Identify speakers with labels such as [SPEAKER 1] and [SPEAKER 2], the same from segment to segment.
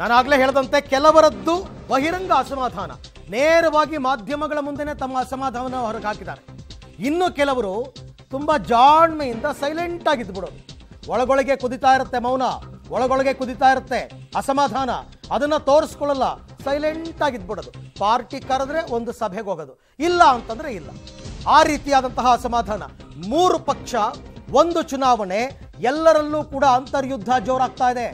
[SPEAKER 1] ನಾನಾಗಲೇ ಹೇಳದಂತೆ ಕೆಲವರದ್ದು ಬಹಿರಂಗ ಅಸಮಾಧಾನ ನೇರವಾಗಿ ಮಾಧ್ಯಮಗಳ ಮುಂದೆನೇ ತಮ್ಮ ಅಸಮಾಧಾನವನ್ನು ಹೊರಗೆ ಹಾಕಿದ್ದಾರೆ ಇನ್ನು ಕೆಲವರು ತುಂಬ ಜಾಣ್ಮೆಯಿಂದ ಸೈಲೆಂಟ್ ಆಗಿದ್ದು ಬಿಡೋದು ಒಳಗೊಳಗೆ ಕುದಿತಾ ಇರುತ್ತೆ ಮೌನ ಒಳಗೊಳಗೆ ಕುದಿತಾ ಇರುತ್ತೆ ಅಸಮಾಧಾನ ಅದನ್ನು ತೋರಿಸ್ಕೊಳ್ಳಲ್ಲ ಸೈಲೆಂಟ್ ಆಗಿದ್ಬಿಡೋದು ಪಾರ್ಟಿ ಕರೆದ್ರೆ ಒಂದು ಸಭೆಗೆ ಹೋಗೋದು ಇಲ್ಲ ಅಂತಂದ್ರೆ ಇಲ್ಲ ಆ ರೀತಿಯಾದಂತಹ ಅಸಮಾಧಾನ ಮೂರು ಪಕ್ಷ ಒಂದು ಚುನಾವಣೆ ಎಲ್ಲರಲ್ಲೂ ಕೂಡ ಅಂತರ್ಯುದ್ಧ ಜೋರಾಗ್ತಾ ಇದೆ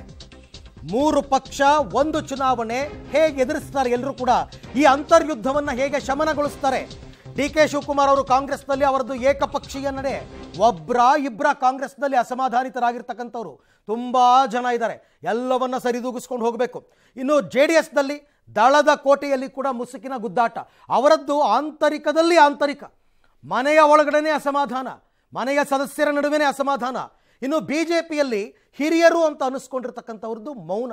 [SPEAKER 1] ಮೂರು ಪಕ್ಷ ಒಂದು ಚುನಾವಣೆ ಹೇಗೆ ಎದುರಿಸ್ತಾರೆ ಎಲ್ಲರೂ ಕೂಡ ಈ ಅಂತರ್ಯುದ್ಧವನ್ನು ಹೇಗೆ ಶಮನಗೊಳಿಸ್ತಾರೆ ಡಿ ಕೆ ಶಿವಕುಮಾರ್ ಅವರು ಕಾಂಗ್ರೆಸ್ನಲ್ಲಿ ಅವರದ್ದು ಏಕಪಕ್ಷೀಯ ನಡೆ ಒಬ್ರ ಇಬ್ಬರ ಕಾಂಗ್ರೆಸ್ನಲ್ಲಿ ಅಸಮಾಧಾನಿತರಾಗಿರ್ತಕ್ಕಂಥವ್ರು ತುಂಬ ಜನ ಇದ್ದಾರೆ ಎಲ್ಲವನ್ನ ಸರಿದೂಗಿಸ್ಕೊಂಡು ಹೋಗಬೇಕು ಇನ್ನು ಜೆ ಡಿ ಎಸ್ನಲ್ಲಿ ದಳದ ಕೋಟೆಯಲ್ಲಿ ಕೂಡ ಮುಸುಕಿನ ಗುದ್ದಾಟ ಅವರದ್ದು ಆಂತರಿಕದಲ್ಲಿ ಆಂತರಿಕ ಮನೆಯ ಒಳಗಡೆನೇ ಅಸಮಾಧಾನ ಮನೆಯ ಸದಸ್ಯರ ನಡುವೆನೇ ಅಸಮಾಧಾನ ಇನ್ನು ಬಿ ಜೆ ಪಿಯಲ್ಲಿ ಹಿರಿಯರು ಅಂತ ಅನಿಸ್ಕೊಂಡಿರ್ತಕ್ಕಂಥವ್ರದ್ದು ಮೌನ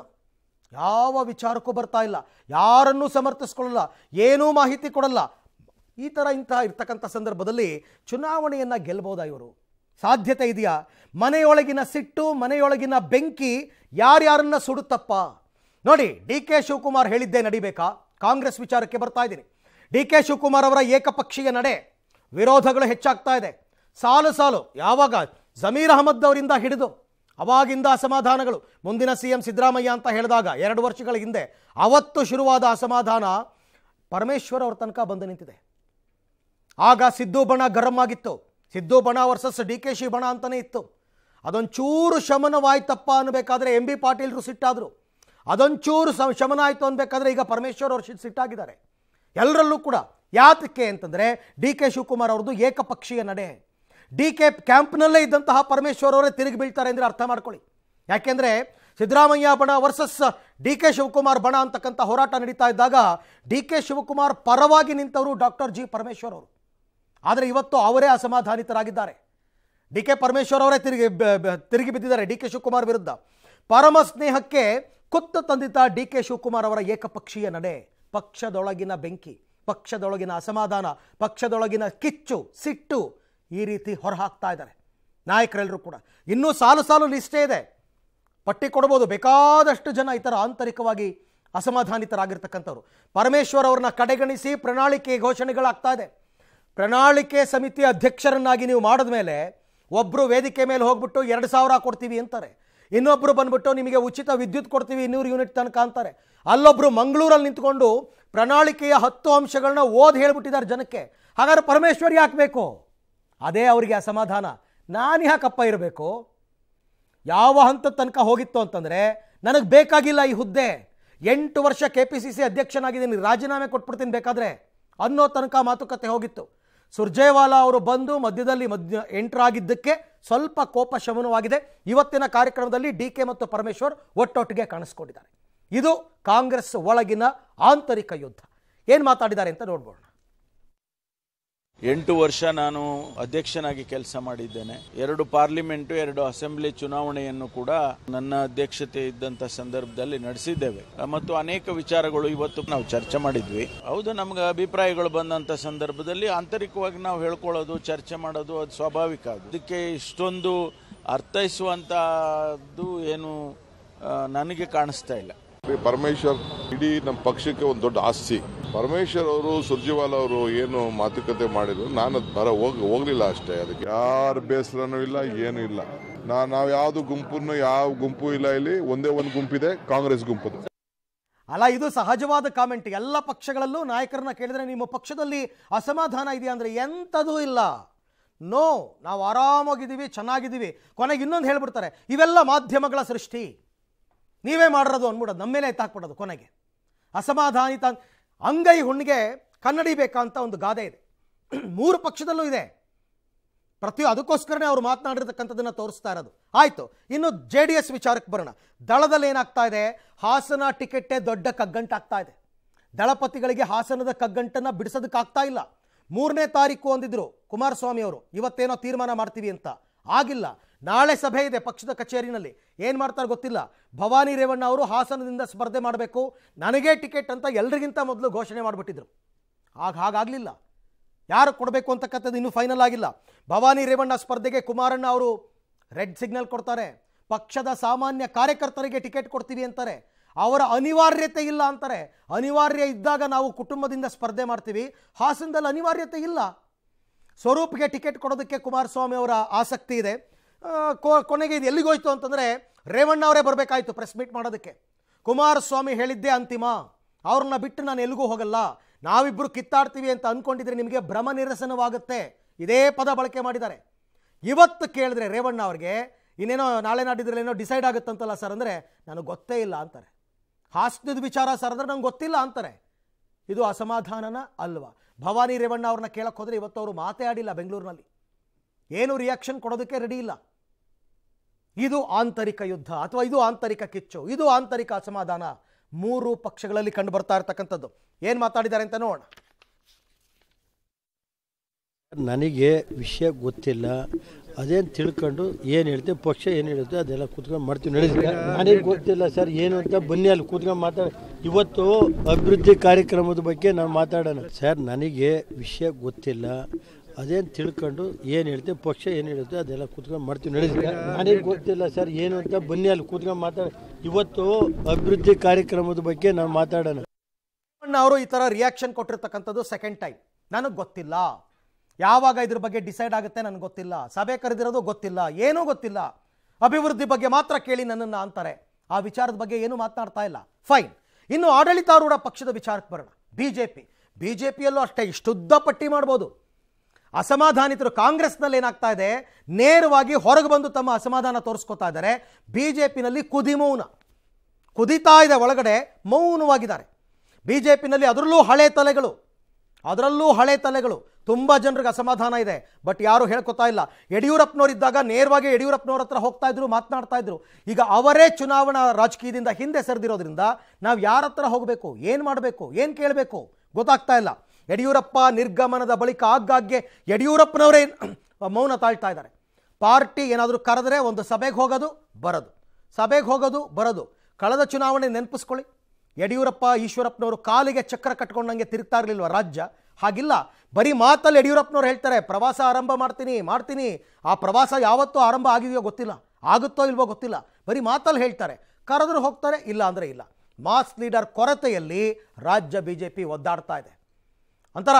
[SPEAKER 1] ಯಾವ ವಿಚಾರಕ್ಕೂ ಬರ್ತಾ ಇಲ್ಲ ಯಾರನ್ನೂ ಸಮರ್ಥಿಸ್ಕೊಳ್ಳಲ್ಲ ಏನೂ ಮಾಹಿತಿ ಕೊಡಲ್ಲ ಈ ಥರ ಇಂಥ ಇರ್ತಕ್ಕಂಥ ಸಂದರ್ಭದಲ್ಲಿ ಚುನಾವಣೆಯನ್ನು ಗೆಲ್ಬೋದಾ ಇವರು ಸಾಧ್ಯತೆ ಇದೆಯಾ ಮನೆಯೊಳಗಿನ ಸಿಟ್ಟು ಮನೆಯೊಳಗಿನ ಬೆಂಕಿ ಯಾರ್ಯಾರನ್ನ ಸುಡುತ್ತಪ್ಪ ನೋಡಿ ಡಿ ಕೆ ಶಿವಕುಮಾರ್ ಹೇಳಿದ್ದೇ ನಡಿಬೇಕಾ ಕಾಂಗ್ರೆಸ್ ವಿಚಾರಕ್ಕೆ ಬರ್ತಾ ಇದ್ದೀನಿ ಡಿ ಕೆ ಶಿವಕುಮಾರ್ ಅವರ ಏಕಪಕ್ಷೀಯ ನಡೆ ವಿರೋಧಗಳು ಹೆಚ್ಚಾಗ್ತಾ ಇದೆ ಸಾಲು ಸಾಲು ಯಾವಾಗ ಜಮೀರ್ ಅಹಮದ್ ಅವರಿಂದ ಹಿಡಿದು ಅವಾಗಿಂದ ಅಸಮಾಧಾನಗಳು ಮುಂದಿನ ಸಿ ಎಂ ಸಿದ್ದರಾಮಯ್ಯ ಅಂತ ಹೇಳಿದಾಗ ಎರಡು ವರ್ಷಗಳ ಹಿಂದೆ ಅವತ್ತು ಶುರುವಾದ ಅಸಮಾಧಾನ ಪರಮೇಶ್ವರ್ ಅವ್ರ ತನಕ ಬಂದು ನಿಂತಿದೆ ಆಗ ಸಿದ್ದು ಬಣ ಗರಂ ಆಗಿತ್ತು ಸಿದ್ದು ಬಣ ವರ್ಸಸ್ ಡಿ ಕೆ ಶಿ ಬಣ ಅಂತಲೇ ಇತ್ತು ಅದೊಂಚೂರು ಶಮನವಾಯ್ತಪ್ಪ ಅನ್ನಬೇಕಾದ್ರೆ ಎಂ ಬಿ ಪಾಟೀಲ್ರು ಸಿಟ್ಟಾದರು ಅದೊಂಚೂರು ಶಮನ ಆಯಿತು ಅನ್ಬೇಕಾದ್ರೆ ಈಗ ಪರಮೇಶ್ವರ್ ಅವರು ಸಿಟ್ಟಾಗಿದ್ದಾರೆ ಎಲ್ಲರಲ್ಲೂ ಕೂಡ ಯಾತಕ್ಕೆ ಅಂತಂದರೆ ಡಿ ಕೆ ಶಿವಕುಮಾರ್ ಅವ್ರದ್ದು ಏಕಪಕ್ಷೀಯ ನಡೆ ಡಿ ಕೆ ಕ್ಯಾಂಪ್ನಲ್ಲೇ ಇದ್ದಂತಹ ಪರಮೇಶ್ವರ್ ಅವರೇ ತಿರುಗಿ ಬೀಳ್ತಾರೆ ಅಂದರೆ ಅರ್ಥ ಮಾಡ್ಕೊಳ್ಳಿ ಯಾಕೆಂದರೆ ಸಿದ್ದರಾಮಯ್ಯ ಬಣ ವರ್ಸಸ್ ಡಿ ಕೆ ಶಿವಕುಮಾರ್ ಬಣ ಅಂತಕ್ಕಂಥ ಹೋರಾಟ ನಡೀತಾ ಇದ್ದಾಗ ಡಿ ಕೆ ಶಿವಕುಮಾರ್ ಪರವಾಗಿ ನಿಂತವರು ಡಾಕ್ಟರ್ ಜಿ ಪರಮೇಶ್ವರ್ ಅವರು ಆದರೆ ಇವತ್ತು ಅವರೇ ಅಸಮಾಧಾನಿತರಾಗಿದ್ದಾರೆ ಡಿ ಕೆ ಪರಮೇಶ್ವರ್ ಅವರೇ ತಿರುಗಿ ತಿರುಗಿ ಬಿದ್ದಿದ್ದಾರೆ ಡಿ ಕೆ ಶಿವಕುಮಾರ್ ವಿರುದ್ಧ ಪರಮ ಸ್ನೇಹಕ್ಕೆ ಕುತ್ತು ತಂದಿದ್ದ ಡಿ ಕೆ ಶಿವಕುಮಾರ್ ಅವರ ಏಕಪಕ್ಷೀಯ ನಡೆ ಪಕ್ಷದೊಳಗಿನ ಬೆಂಕಿ ಪಕ್ಷದೊಳಗಿನ ಅಸಮಾಧಾನ ಪಕ್ಷದೊಳಗಿನ ಕಿಚ್ಚು ಸಿಟ್ಟು ಈ ರೀತಿ ಹೊರಹಾಕ್ತಾ ಇದ್ದಾರೆ ನಾಯಕರೆಲ್ಲರೂ ಕೂಡ ಇನ್ನೂ ಸಾಲು ಸಾಲು ಲಿಸ್ಟೇ ಇದೆ ಪಟ್ಟಿ ಕೊಡ್ಬೋದು ಬೇಕಾದಷ್ಟು ಜನ ಈ ಥರ ಆಂತರಿಕವಾಗಿ ಅಸಮಾಧಾನಿತರಾಗಿರ್ತಕ್ಕಂಥವ್ರು ಪರಮೇಶ್ವರ್ ಅವ್ರನ್ನ ಕಡೆಗಣಿಸಿ ಪ್ರಣಾಳಿಕೆ ಘೋಷಣೆಗಳಾಗ್ತಾ ಇದೆ ಪ್ರಣಾಳಿಕೆ ಸಮಿತಿ ಅಧ್ಯಕ್ಷರನ್ನಾಗಿ ನೀವು ಮಾಡಿದ ಮೇಲೆ ಒಬ್ಬರು ವೇದಿಕೆ ಮೇಲೆ ಹೋಗ್ಬಿಟ್ಟು ಎರಡು ಸಾವಿರ ಕೊಡ್ತೀವಿ ಅಂತಾರೆ ಇನ್ನೊಬ್ಬರು ಬಂದ್ಬಿಟ್ಟು ನಿಮಗೆ ಉಚಿತ ವಿದ್ಯುತ್ ಕೊಡ್ತೀವಿ ಇನ್ನೂರು ಯೂನಿಟ್ ತನಕ ಅಂತಾರೆ ಅಲ್ಲೊಬ್ಬರು ಮಂಗಳೂರಲ್ಲಿ ನಿಂತ್ಕೊಂಡು ಪ್ರಣಾಳಿಕೆಯ ಹತ್ತು ಅಂಶಗಳನ್ನ ಓದಿ ಹೇಳ್ಬಿಟ್ಟಿದ್ದಾರೆ ಜನಕ್ಕೆ ಹಾಗಾದ್ರೆ ಪರಮೇಶ್ವರಿ ಯಾಕಬೇಕು ಅದೇ ಅವರಿಗೆ ಅಸಮಾಧಾನ ನಾನು ಯಾಕಪ್ಪ ಇರಬೇಕು ಯಾವ ಹಂತ ತನಕ ಹೋಗಿತ್ತು ಅಂತಂದರೆ ನನಗೆ ಬೇಕಾಗಿಲ್ಲ ಈ ಹುದ್ದೆ ಎಂಟು ವರ್ಷ ಕೆ ಪಿ ಸಿ ಸಿ ಅಧ್ಯಕ್ಷನಾಗಿದ್ದೀನಿ ರಾಜೀನಾಮೆ ಕೊಟ್ಬಿಡ್ತೀನಿ ಬೇಕಾದರೆ ಅನ್ನೋ ತನಕ ಮಾತುಕತೆ ಹೋಗಿತ್ತು ಸುರ್ಜೇವಾಲಾ ಅವರು ಬಂದು ಮಧ್ಯದಲ್ಲಿ ಮಧ್ಯ ಎಂಟ್ರಾಗಿದ್ದಕ್ಕೆ ಸ್ವಲ್ಪ ಕೋಪ ಶಮನವಾಗಿದೆ ಇವತ್ತಿನ ಕಾರ್ಯಕ್ರಮದಲ್ಲಿ ಡಿ ಕೆ ಮತ್ತು ಪರಮೇಶ್ವರ್ ಒಟ್ಟೊಟ್ಟಿಗೆ ಕಾಣಿಸ್ಕೊಂಡಿದ್ದಾರೆ ಇದು ಕಾಂಗ್ರೆಸ್ ಒಳಗಿನ ಆಂತರಿಕ ಯುದ್ಧ ಏನು ಮಾತಾಡಿದ್ದಾರೆ ಅಂತ ನೋಡ್ಬೋಣ ಎಂಟು ವರ್ಷ ನಾನು ಅಧ್ಯಕ್ಷನಾಗಿ ಕೆಲಸ ಮಾಡಿದ್ದೇನೆ ಎರಡು ಪಾರ್ಲಿಮೆಂಟ್ ಎರಡು ಅಸೆಂಬ್ಲಿ ಚುನಾವಣೆಯನ್ನು ಕೂಡ ನನ್ನ ಅಧ್ಯಕ್ಷತೆ ಇದ್ದಂತ ಸಂದರ್ಭದಲ್ಲಿ ನಡೆಸಿದ್ದೇವೆ ಮತ್ತು ಅನೇಕ ವಿಚಾರಗಳು ಇವತ್ತು ನಾವು ಚರ್ಚೆ ಮಾಡಿದ್ವಿ ಹೌದು ನಮ್ಗೆ ಅಭಿಪ್ರಾಯಗಳು ಬಂದಂತ ಸಂದರ್ಭದಲ್ಲಿ ಆಂತರಿಕವಾಗಿ ನಾವು ಹೇಳ್ಕೊಳ್ಳೋದು ಚರ್ಚೆ ಮಾಡೋದು ಅದು ಸ್ವಾಭಾವಿಕ ಅದಕ್ಕೆ ಇಷ್ಟೊಂದು ಅರ್ಥೈಸುವಂಥದ್ದು ಏನು ನನಗೆ ಕಾಣಿಸ್ತಾ ಇಲ್ಲ ಪರಮೇಶ್ವರ್ ಇಡೀ ನಮ್ಮ ಪಕ್ಷಕ್ಕೆ ಒಂದು ದೊಡ್ಡ ಆಸ್ತಿ ಪರಮೇಶ್ವರ್ ಅವರು ಸುರ್ಜಿವಾಲ ಅವರು ಏನು ಮಾತುಕತೆ ಮಾಡಿದ್ರು ನಾನು ಬರ ಹೋಗ್ ಹೋಗಲಿಲ್ಲ ಅಷ್ಟೇ ಅದಕ್ಕೆ ಯಾರ ಬೇಸರನೂ ಇಲ್ಲ ಏನೂ ಇಲ್ಲ ನಾ ನಾವು ಯಾವ್ದು ಗುಂಪನ್ನು ಯಾವ ಗುಂಪು ಇಲ್ಲ ಇಲ್ಲಿ ಒಂದೇ ಒಂದು ಗುಂಪಿದೆ ಕಾಂಗ್ರೆಸ್ ಗುಂಪು ಅಲ್ಲ ಇದು ಸಹಜವಾದ ಕಾಮೆಂಟ್ ಎಲ್ಲ ಪಕ್ಷಗಳಲ್ಲೂ ನಾಯಕರನ್ನ ಕೇಳಿದ್ರೆ ನಿಮ್ಮ ಪಕ್ಷದಲ್ಲಿ ಅಸಮಾಧಾನ ಇದೆಯಾ ಅಂದ್ರೆ ಎಂಥದೂ ಇಲ್ಲ ನೋ ನಾವು ಆರಾಮಾಗಿದ್ದೀವಿ ಚೆನ್ನಾಗಿದ್ದೀವಿ ಕೊನೆಗೆ ಇನ್ನೊಂದು ಹೇಳ್ಬಿಡ್ತಾರೆ ಇವೆಲ್ಲ ಮಾಧ್ಯಮಗಳ ಸೃಷ್ಟಿ ನೀವೇ ಮಾಡಿರೋದು ಅನ್ಬಿಡೋದು ನಮ್ಮ ಮೇಲೆ ಎತ್ತಾಕ್ಬಿಡೋದು ಕೊನೆಗೆ ಅಸಮಾಧಾನಿತ ಅಂಗೈ ಹುಣ್ಣಿಗೆ ಕನ್ನಡಿ ಅಂತ ಒಂದು ಗಾದೆ ಇದೆ ಮೂರು ಪಕ್ಷದಲ್ಲೂ ಇದೆ ಪ್ರತಿ ಅದಕ್ಕೋಸ್ಕರನೇ ಅವರು ಮಾತನಾಡಿರ್ತಕ್ಕಂಥದ್ದನ್ನು ತೋರಿಸ್ತಾ ಇರೋದು ಆಯಿತು ಇನ್ನು ಜೆ ಡಿ ಎಸ್ ವಿಚಾರಕ್ಕೆ ಬರೋಣ ದಳದಲ್ಲಿ ಏನಾಗ್ತಾ ಇದೆ ಹಾಸನ ಟಿಕೆಟೇ ದೊಡ್ಡ ಕಗ್ಗಂಟಾಗ್ತಾ ಇದೆ ದಳಪತಿಗಳಿಗೆ ಹಾಸನದ ಕಗ್ಗಂಟನ್ನು ಬಿಡಿಸೋದಕ್ಕಾಗ್ತಾ ಇಲ್ಲ ಮೂರನೇ ತಾರೀಕು ಅಂದಿದ್ರು ಕುಮಾರಸ್ವಾಮಿ ಅವರು ಇವತ್ತೇನೋ ತೀರ್ಮಾನ ಮಾಡ್ತೀವಿ ಅಂತ ಆಗಿಲ್ಲ ನಾಳೆ ಸಭೆ ಇದೆ ಪಕ್ಷದ ಕಚೇರಿನಲ್ಲಿ ಏನು ಮಾಡ್ತಾರೆ ಗೊತ್ತಿಲ್ಲ ಭವಾನಿ ರೇವಣ್ಣ ಅವರು ಹಾಸನದಿಂದ ಸ್ಪರ್ಧೆ ಮಾಡಬೇಕು ನನಗೆ ಟಿಕೆಟ್ ಅಂತ ಎಲ್ರಿಗಿಂತ ಮೊದಲು ಘೋಷಣೆ ಮಾಡಿಬಿಟ್ಟಿದ್ರು ಆಗ ಹಾಗಾಗಲಿಲ್ಲ ಯಾರು ಕೊಡಬೇಕು ಅಂತಕ್ಕಂಥದ್ದು ಇನ್ನೂ ಫೈನಲ್ ಆಗಿಲ್ಲ ಭವಾನಿ ರೇವಣ್ಣ ಸ್ಪರ್ಧೆಗೆ ಕುಮಾರಣ್ಣ ಅವರು ರೆಡ್ ಸಿಗ್ನಲ್ ಕೊಡ್ತಾರೆ ಪಕ್ಷದ ಸಾಮಾನ್ಯ ಕಾರ್ಯಕರ್ತರಿಗೆ ಟಿಕೆಟ್ ಕೊಡ್ತೀವಿ ಅಂತಾರೆ ಅವರ ಅನಿವಾರ್ಯತೆ ಇಲ್ಲ ಅಂತಾರೆ ಅನಿವಾರ್ಯ ಇದ್ದಾಗ ನಾವು ಕುಟುಂಬದಿಂದ ಸ್ಪರ್ಧೆ ಮಾಡ್ತೀವಿ ಹಾಸನದಲ್ಲಿ ಅನಿವಾರ್ಯತೆ ಇಲ್ಲ ಸ್ವರೂಪ್ಗೆ ಟಿಕೆಟ್ ಕೊಡೋದಕ್ಕೆ ಕುಮಾರಸ್ವಾಮಿ ಅವರ ಆಸಕ್ತಿ ಇದೆ ಕೊನೆಗೆ ಇದು ಎಲ್ಲಿಗೋಯ್ತು ಅಂತಂದರೆ ರೇವಣ್ಣ ಅವರೇ ಬರಬೇಕಾಯಿತು ಪ್ರೆಸ್ ಮೀಟ್ ಮಾಡೋದಕ್ಕೆ ಕುಮಾರಸ್ವಾಮಿ ಹೇಳಿದ್ದೇ ಅಂತಿಮ ಅವ್ರನ್ನ ಬಿಟ್ಟು ನಾನು ಎಲ್ಲಿಗೂ ಹೋಗಲ್ಲ ನಾವಿಬ್ಬರು ಕಿತ್ತಾಡ್ತೀವಿ ಅಂತ ಅಂದ್ಕೊಂಡಿದ್ರೆ ನಿಮಗೆ ಭ್ರಮ ನಿರಸನವಾಗುತ್ತೆ ಇದೇ ಪದ ಬಳಕೆ ಮಾಡಿದ್ದಾರೆ ಇವತ್ತು ಕೇಳಿದ್ರೆ ರೇವಣ್ಣ ಅವ್ರಿಗೆ ಇನ್ನೇನೋ ನಾಳೆ ನಾಡಿದ್ರಲ್ಲಿ ಏನೋ ಡಿಸೈಡ್ ಆಗುತ್ತಂತಲ್ಲ ಸರ್ ಅಂದರೆ ನನಗೆ ಗೊತ್ತೇ ಇಲ್ಲ ಅಂತಾರೆ ಹಾಸ್ಯದ ವಿಚಾರ ಸರ್ ಅಂದರೆ ನಂಗೆ ಗೊತ್ತಿಲ್ಲ ಅಂತಾರೆ ಇದು ಅಸಮಾಧಾನನ ಅಲ್ವಾ ಭವಾನಿ ರೇವಣ್ಣ ಅವ್ರನ್ನ ಕೇಳಕ್ಕೆ ಹೋದರೆ ಇವತ್ತು ಅವರು ಮಾತೇ ಆಡಿಲ್ಲ ಬೆಂಗಳೂರಿನಲ್ಲಿ ಏನು ರಿಯಾಕ್ಷನ್ ಕೊಡೋದಕ್ಕೆ ರೆಡಿ ಇಲ್ಲ ಇದು ಆಂತರಿಕ ಯುದ್ಧ ಅಥವಾ ಇದು ಆಂತರಿಕ ಕಿಚ್ಚು ಇದು ಆಂತರಿಕ ಅಸಮಾಧಾನ ಮೂರು ಪಕ್ಷಗಳಲ್ಲಿ ಕಂಡು ಬರ್ತಾ ಇರ್ತಕ್ಕಂಥದ್ದು ಏನು ಮಾತಾಡಿದ್ದಾರೆ ಅಂತ ನೋಡೋಣ ನನಗೆ ವಿಷಯ ಗೊತ್ತಿಲ್ಲ ಅದೇನು ತಿಳ್ಕೊಂಡು ಏನು ಹೇಳ್ತೀವಿ ಪಕ್ಷ ಏನು ಹೇಳುತ್ತೆ ಅದೆಲ್ಲ ಕೂತ್ಕೊಂಡು ಮಾಡ್ತೀವಿ ನಡೀತೀವಿ ನನಗೆ ಗೊತ್ತಿಲ್ಲ ಸರ್ ಏನು ಅಂತ ಬನ್ನಿ ಅಲ್ಲಿ ಕೂತ್ಕೊಂಡು ಮಾತಾಡ ಇವತ್ತು ಅಭಿವೃದ್ಧಿ ಕಾರ್ಯಕ್ರಮದ ಬಗ್ಗೆ ನಾನು ಮಾತಾಡೋಣ ಸರ್ ನನಗೆ ವಿಷಯ ಗೊತ್ತಿಲ್ಲ ಅದೇನು ತಿಳ್ಕೊಂಡು ಏನು ಹೇಳ್ತೀವಿ ಪಕ್ಷ ಏನು ಹೇಳುತ್ತೆ ಅದೆಲ್ಲ ಕೂತ್ಕೊಂಡು ಮಾಡ್ತೀವಿ ನಡೀತೀವಿ ನನಗೆ ಗೊತ್ತಿಲ್ಲ ಸರ್ ಏನು ಅಂತ ಬನ್ನಿ ಅಲ್ಲಿ ಕೂತ್ಕೊಂಡು ಮಾತಾಡಿ ಇವತ್ತು ಅಭಿವೃದ್ಧಿ ಕಾರ್ಯಕ್ರಮದ ಬಗ್ಗೆ ನಾನು ಮಾತಾಡೋಣ ಅವರು ಈ ಥರ ರಿಯಾಕ್ಷನ್ ಕೊಟ್ಟಿರ್ತಕ್ಕಂಥದ್ದು ಸೆಕೆಂಡ್ ಟೈಮ್ ನನಗೆ ಗೊತ್ತಿಲ್ಲ ಯಾವಾಗ ಇದ್ರ ಬಗ್ಗೆ ಡಿಸೈಡ್ ಆಗುತ್ತೆ ನನಗೆ ಗೊತ್ತಿಲ್ಲ ಸಭೆ ಕರೆದಿರೋದು ಗೊತ್ತಿಲ್ಲ ಏನೂ ಗೊತ್ತಿಲ್ಲ ಅಭಿವೃದ್ಧಿ ಬಗ್ಗೆ ಮಾತ್ರ ಕೇಳಿ ನನ್ನನ್ನು ಅಂತಾರೆ ಆ ವಿಚಾರದ ಬಗ್ಗೆ ಏನು ಮಾತನಾಡ್ತಾ ಇಲ್ಲ ಫೈನ್ ಇನ್ನು ಆಡಳಿತಾರೂಢ ಪಕ್ಷದ ವಿಚಾರಕ್ಕೆ ಬರೋಣ B J P B J ಪಿಯಲ್ಲೂ ಅಷ್ಟೇ ಇಷ್ಟುದ್ದ ಪಟ್ಟಿ ಮಾಡ್ಬೋದು ಅಸಮಾಧಾನಿತರು ಕಾಂಗ್ರೆಸ್ನಲ್ಲಿ ಏನಾಗ್ತಾ ಇದೆ ನೇರವಾಗಿ ಹೊರಗೆ ಬಂದು ತಮ್ಮ ಅಸಮಾಧಾನ ತೋರಿಸ್ಕೊತಾ ಇದ್ದಾರೆ ಬಿ ಜೆ ಪಿನಲ್ಲಿ ಕುದಿಮೌನ ಕುದಿತಾ ಇದೆ ಒಳಗಡೆ ಮೌನವಾಗಿದ್ದಾರೆ ಬಿ ಜೆ ಪಿನಲ್ಲಿ ಅದರಲ್ಲೂ ಹಳೆ ತಲೆಗಳು ಅದರಲ್ಲೂ ಹಳೆ ತಲೆಗಳು ತುಂಬ ಜನರಿಗೆ ಅಸಮಾಧಾನ ಇದೆ ಬಟ್ ಯಾರು ಹೇಳ್ಕೊತಾ ಇಲ್ಲ ಯಡಿಯೂರಪ್ಪನವರಿದ್ದಾಗ ನೇರವಾಗಿ ಯಡಿಯೂರಪ್ಪನವ್ರ ಹತ್ರ ಹೋಗ್ತಾ ಇದ್ರು ಮಾತನಾಡ್ತಾ ಇದ್ರು ಈಗ ಅವರೇ ಚುನಾವಣಾ ರಾಜಕೀಯದಿಂದ ಹಿಂದೆ ಸರಿದಿರೋದ್ರಿಂದ ನಾವು ಯಾರ ಹತ್ರ ಹೋಗಬೇಕು ಏನು ಮಾಡಬೇಕು ಏನು ಕೇಳಬೇಕು ಗೊತ್ತಾಗ್ತಾ ಇಲ್ಲ ಯಡಿಯೂರಪ್ಪ ನಿರ್ಗಮನದ ಬಳಿಕ ಆಗಾಗ್ಗೆ ಯಡಿಯೂರಪ್ಪನವರೇ ಮೌನ ತಾಳ್ತಾ ಇದ್ದಾರೆ ಪಾರ್ಟಿ ಏನಾದರೂ ಕರೆದರೆ ಒಂದು ಸಭೆಗೆ ಹೋಗೋದು ಬರೋದು ಸಭೆಗೆ ಹೋಗೋದು ಬರೋದು ಕಳೆದ ಚುನಾವಣೆ ನೆನಪಿಸ್ಕೊಳ್ಳಿ ಯಡಿಯೂರಪ್ಪ ಈಶ್ವರಪ್ಪನವರು ಕಾಲಿಗೆ ಚಕ್ರ ಕಟ್ಕೊಂಡಂಗೆ ತಿರುಗ್ತಾ ಇರಲಿಲ್ವ ರಾಜ್ಯ ಹಾಗಿಲ್ಲ ಬರೀ ಮಾತಲ್ಲಿ ಯಡಿಯೂರಪ್ಪನವ್ರು ಹೇಳ್ತಾರೆ ಪ್ರವಾಸ ಆರಂಭ ಮಾಡ್ತೀನಿ ಮಾಡ್ತೀನಿ ಆ ಪ್ರವಾಸ ಯಾವತ್ತೂ ಆರಂಭ ಆಗಿದೆಯೋ ಗೊತ್ತಿಲ್ಲ ಆಗುತ್ತೋ ಇಲ್ವೋ ಗೊತ್ತಿಲ್ಲ ಬರೀ ಮಾತಲ್ಲಿ ಹೇಳ್ತಾರೆ ಕರೆದ್ರೂ ಹೋಗ್ತಾರೆ ಇಲ್ಲ ಅಂದರೆ ಇಲ್ಲ ಮಾಸ್ ಲೀಡರ್ ಕೊರತೆಯಲ್ಲಿ ರಾಜ್ಯ ಬಿ ಜೆ ಪಿ ಒದ್ದಾಡ್ತಾ ಇದೆ ಅಂತಾರ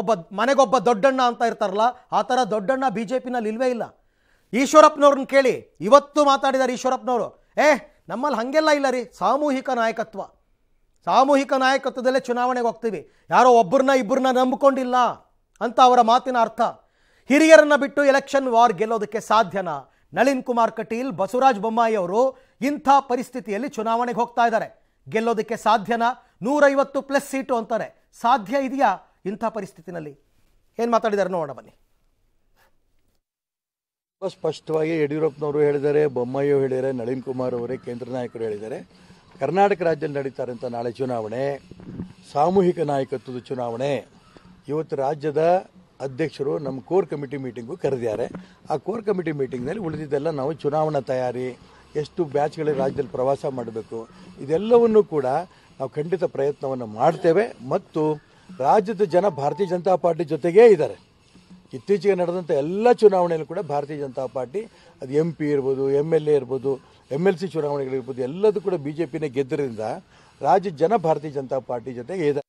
[SPEAKER 1] ಒಬ್ಬ ಮನೆಗೊಬ್ಬ ದೊಡ್ಡಣ್ಣ ಅಂತ ಇರ್ತಾರಲ್ಲ ಆ ಥರ ದೊಡ್ಡಣ್ಣ ಬಿ ಜೆ ಪಿನಲ್ಲಿ ಇಲ್ವೇ ಇಲ್ಲ ಈಶ್ವರಪ್ಪನವ್ರನ್ನ ಕೇಳಿ ಇವತ್ತು ಮಾತಾಡಿದ್ದಾರೆ ಈಶ್ವರಪ್ಪನವರು ಏ ನಮ್ಮಲ್ಲಿ ಹಾಗೆಲ್ಲ ಇಲ್ಲ ರೀ ಸಾಮೂಹಿಕ ನಾಯಕತ್ವ ಸಾಮೂಹಿಕ ನಾಯಕತ್ವದಲ್ಲೇ ಚುನಾವಣೆಗೆ ಹೋಗ್ತೀವಿ ಯಾರೋ ಒಬ್ಬರನ್ನ ಇಬ್ಬರನ್ನ ನಂಬಿಕೊಂಡಿಲ್ಲ ಅಂತ ಅವರ ಮಾತಿನ ಅರ್ಥ ಹಿರಿಯರನ್ನು ಬಿಟ್ಟು ಎಲೆಕ್ಷನ್ ವಾರ್ ಗೆಲ್ಲೋದಕ್ಕೆ ಸಾಧ್ಯನಾ ನಳಿನ್ ಕುಮಾರ್ ಕಟೀಲ್ ಬಸವರಾಜ ಬೊಮ್ಮಾಯಿ ಅವರು ಇಂಥ ಪರಿಸ್ಥಿತಿಯಲ್ಲಿ ಚುನಾವಣೆಗೆ ಹೋಗ್ತಾ ಇದ್ದಾರೆ ಗೆಲ್ಲೋದಕ್ಕೆ ಸಾಧ್ಯನಾ ನೂರೈವತ್ತು ಪ್ಲಸ್ ಸೀಟು ಅಂತಾರೆ ಸಾಧ್ಯ ಇದೆಯಾ ಇಂಥ ಪರಿಸ್ಥಿತಿನಲ್ಲಿ ಏನು ಮಾತಾಡಿದ್ದಾರೆ ನೋಡೋಣ ಬನ್ನಿ ಸ್ಪಷ್ಟವಾಗಿ ಯಡಿಯೂರಪ್ಪನವರು ಹೇಳಿದ್ದಾರೆ ಬೊಮ್ಮಾಯಿಯು ಹೇಳಿದ್ದಾರೆ ನಳಿನ್ ಕುಮಾರ್ ಅವರೇ ಕೇಂದ್ರ ನಾಯಕರು ಹೇಳಿದ್ದಾರೆ ಕರ್ನಾಟಕ ರಾಜ್ಯದಲ್ಲಿ ನಡೀತಾರಂಥ ನಾಳೆ ಚುನಾವಣೆ ಸಾಮೂಹಿಕ ನಾಯಕತ್ವದ ಚುನಾವಣೆ ಇವತ್ತು ರಾಜ್ಯದ ಅಧ್ಯಕ್ಷರು ನಮ್ಮ ಕೋರ್ ಕಮಿಟಿ ಮೀಟಿಂಗು ಕರೆದಿದ್ದಾರೆ ಆ ಕೋರ್ ಕಮಿಟಿ ಮೀಟಿಂಗ್ನಲ್ಲಿ ಉಳಿದಿದ್ದೆಲ್ಲ ನಾವು ಚುನಾವಣಾ ತಯಾರಿ ಎಷ್ಟು ಬ್ಯಾಚ್ಗಳಿಗೆ ರಾಜ್ಯದಲ್ಲಿ ಪ್ರವಾಸ ಮಾಡಬೇಕು ಇದೆಲ್ಲವನ್ನೂ ಕೂಡ ನಾವು ಖಂಡಿತ ಪ್ರಯತ್ನವನ್ನು ಮಾಡ್ತೇವೆ ಮತ್ತು ರಾಜ್ಯದ ಜನ ಭಾರತೀಯ ಜನತಾ ಪಾರ್ಟಿ ಜೊತೆಗೇ ಇದ್ದಾರೆ ಇತ್ತೀಚೆಗೆ ನಡೆದಂಥ ಎಲ್ಲ ಚುನಾವಣೆಯಲ್ಲೂ ಕೂಡ ಭಾರತೀಯ ಜನತಾ ಪಾರ್ಟಿ ಅದು ಎಂ ಪಿ ಇರ್ಬೋದು ಎಮ್ ಎಲ್ ಎ ಇರ್ಬೋದು ಎಮ್ ಎಲ್ ಸಿ ಚುನಾವಣೆಗಳಿರ್ಬೋದು ಎಲ್ಲದೂ ಕೂಡ ಬಿ ಜೆ ಪಿನೇ ಗೆದ್ದರಿಂದ ರಾಜ್ಯ ಜನ ಭಾರತೀಯ ಜನತಾ ಪಾರ್ಟಿ ಜೊತೆಗೆ ಇದೆ